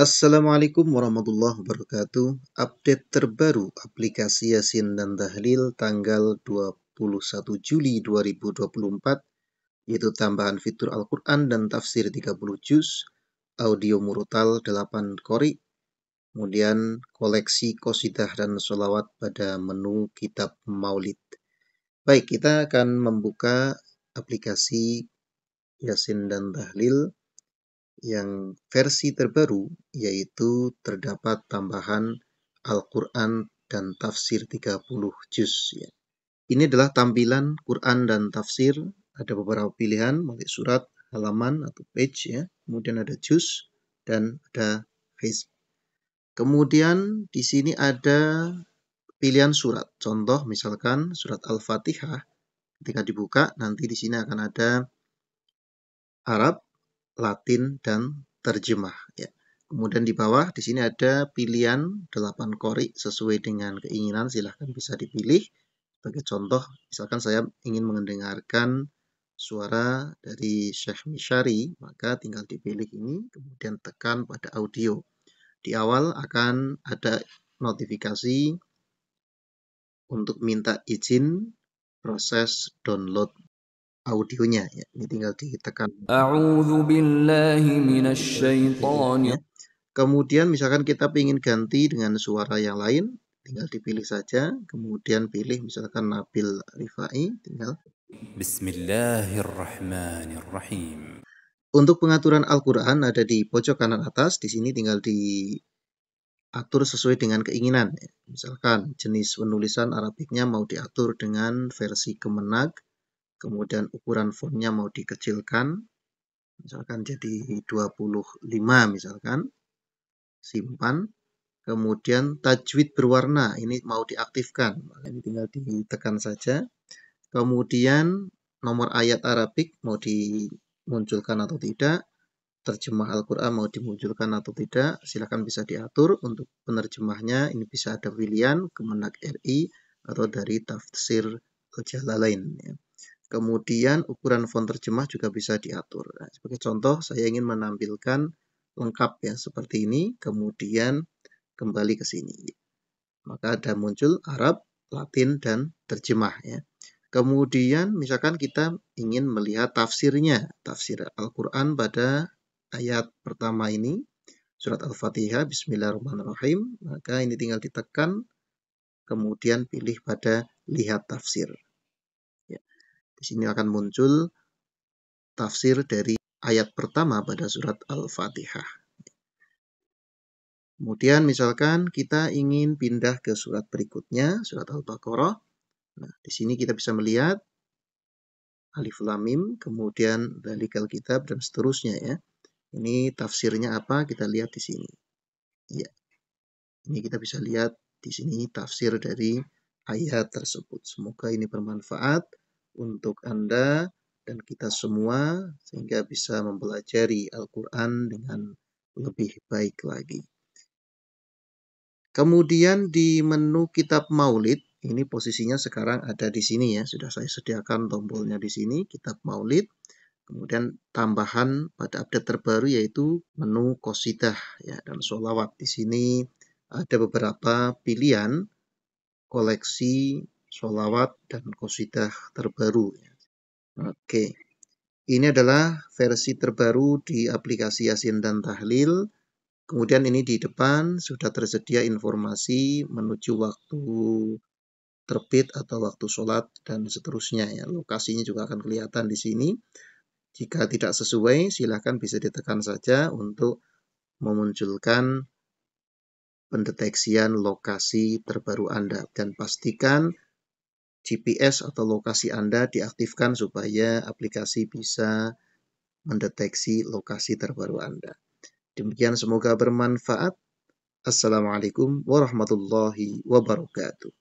Assalamualaikum warahmatullahi wabarakatuh. Update terbaru aplikasi Yasin dan Tahlil tanggal 21 Juli 2024 yaitu tambahan fitur Al-Qur'an dan tafsir 30 juz, audio murutal 8 kori, kemudian koleksi kosidah dan sholawat pada menu kitab maulid. Baik, kita akan membuka aplikasi Yasin dan Tahlil yang versi terbaru yaitu terdapat tambahan Al-Quran dan tafsir 30 juz. Ya. Ini adalah tampilan Quran dan tafsir. Ada beberapa pilihan, mulai surat, halaman atau page ya. Kemudian ada juz dan ada hizb. Kemudian di sini ada pilihan surat. Contoh misalkan surat Al-Fatihah ketika dibuka nanti di sini akan ada Arab, Latin, dan terjemah. Ya. Kemudian di bawah di sini ada pilihan 8 kori sesuai dengan keinginan silahkan bisa dipilih. Sebagai contoh, misalkan saya ingin mendengarkan suara dari Syekh Mishari, maka tinggal dipilih ini, kemudian tekan pada audio. Di awal akan ada notifikasi untuk minta izin proses download audionya ya. Ini tinggal ditekan. A'udzu billahi iya. Kemudian misalkan kita ingin ganti dengan suara yang lain, tinggal dipilih saja. Kemudian pilih misalkan Nabil Rifai, tinggal Bismillahirrahmanirrahim. Untuk pengaturan Al-Quran ada di pojok kanan atas, di sini tinggal diatur sesuai dengan keinginan. Ya. Misalkan jenis penulisan Arabiknya mau diatur dengan versi kemenag, kemudian ukuran fontnya mau dikecilkan, misalkan jadi 25 misalkan, simpan, kemudian tajwid berwarna, ini mau diaktifkan, ini tinggal ditekan saja, kemudian nomor ayat Arabik mau dimunculkan atau tidak, terjemah Al-Quran mau dimunculkan atau tidak, silahkan bisa diatur. Untuk penerjemahnya ini bisa ada pilihan Kemenak RI atau dari tafsir Jalalain. Ya. Kemudian ukuran font terjemah juga bisa diatur. Nah, sebagai contoh, saya ingin menampilkan lengkap ya seperti ini, kemudian kembali ke sini. Maka ada muncul Arab, Latin, dan terjemah ya. Kemudian misalkan kita ingin melihat tafsirnya, tafsir Al-Quran pada ayat pertama ini, surat Al-Fatihah, Bismillahirrahmanirrahim, maka ini tinggal ditekan, kemudian pilih pada lihat tafsir. Di sini akan muncul tafsir dari ayat pertama pada surat Al-Fatihah. Kemudian misalkan kita ingin pindah ke surat berikutnya, surat Al-Baqarah. Nah, di sini kita bisa melihat alif lam mim, kemudian dalikal kitab dan seterusnya ya. Ini tafsirnya apa? Kita lihat di sini. Ya. Ini kita bisa lihat di sini tafsir dari ayat tersebut. Semoga ini bermanfaat untuk Anda dan kita semua sehingga bisa mempelajari Al-Quran dengan lebih baik lagi. Kemudian di menu kitab maulid, ini posisinya sekarang ada di sini ya, sudah saya sediakan tombolnya di sini, kitab maulid. Kemudian tambahan pada update terbaru yaitu menu kosidah ya, dan solawat. Di sini ada beberapa pilihan koleksi sholawat, dan kosidah terbaru. Ya. Oke, ini adalah versi terbaru di aplikasi Yasin dan Tahlil. Kemudian ini di depan sudah tersedia informasi menuju waktu terbit atau waktu sholat dan seterusnya ya. Lokasinya juga akan kelihatan di sini. Jika tidak sesuai silahkan bisa ditekan saja untuk memunculkan pendeteksian lokasi terbaru Anda dan pastikan GPS atau lokasi Anda diaktifkan supaya aplikasi bisa mendeteksi lokasi terbaru Anda. Demikian semoga bermanfaat. Assalamualaikum warahmatullahi wabarakatuh.